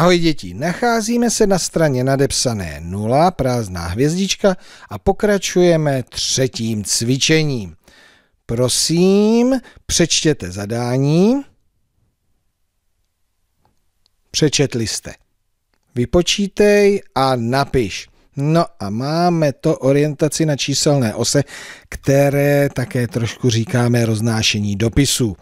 Ahoj děti, nacházíme se na straně nadepsané 0, prázdná hvězdička a pokračujeme třetím cvičením. Prosím, přečtěte zadání. Přečetli jste. Vypočítej a napiš. No a máme to orientaci na číselné ose, které také trošku říkáme roznášení dopisů.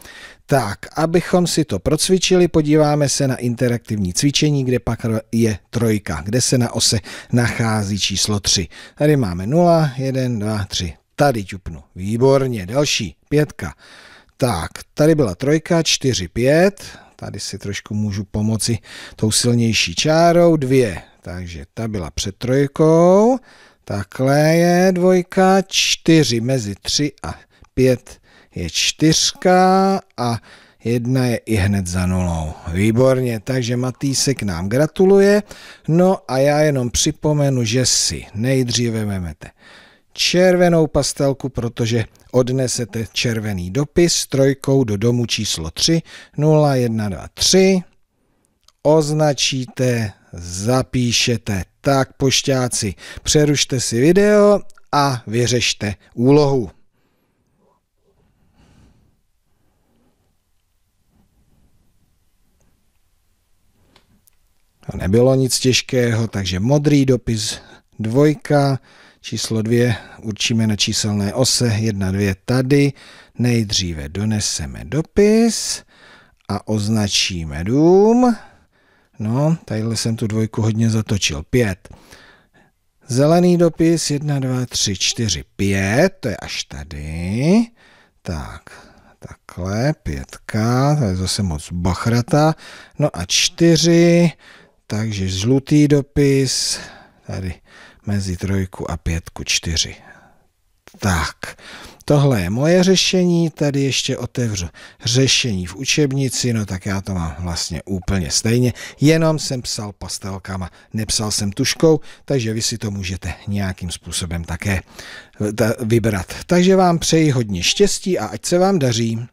Tak, abychom si to procvičili, podíváme se na interaktivní cvičení, kde pak je trojka, kde se na ose nachází číslo 3. Tady máme 0, 1, 2, 3. Tady ťupnu. Výborně. Další. Pětka. Tak, tady byla trojka, 4, 5. Tady si trošku můžu pomoci tou silnější čárou. 2, takže ta byla před trojkou, takhle je dvojka, čtyři mezi tři a pět je čtyřka a jedna je i hned za nulou. Výborně, takže Matýsek nám gratuluje. No a já jenom připomenu, že si nejdříve vemete červenou pastelku, protože odnesete červený dopis s trojkou do domu číslo 3 3. označíte zapíšete. Tak pošťáci, přerušte si video a vyřešte úlohu. To nebylo nic těžkého, takže modrý dopis dvojka, číslo dvě určíme na číselné ose, jedna, dvě tady, nejdříve doneseme dopis a označíme dům. No, tadyhle jsem tu dvojku hodně zatočil. Pět. Zelený dopis jedna dva tři čtyři pět. to je až tady. Tak, takhle, pětka, to je zase moc bachrata. No a čtyři, takže žlutý dopis, tady mezi trojku a pětku čtyři. Tak, tohle je moje řešení, tady ještě otevřu řešení v učebnici, no tak já to mám vlastně úplně stejně, jenom jsem psal pastelkama, nepsal jsem tuškou, takže vy si to můžete nějakým způsobem také vybrat. Takže vám přeji hodně štěstí a ať se vám daří.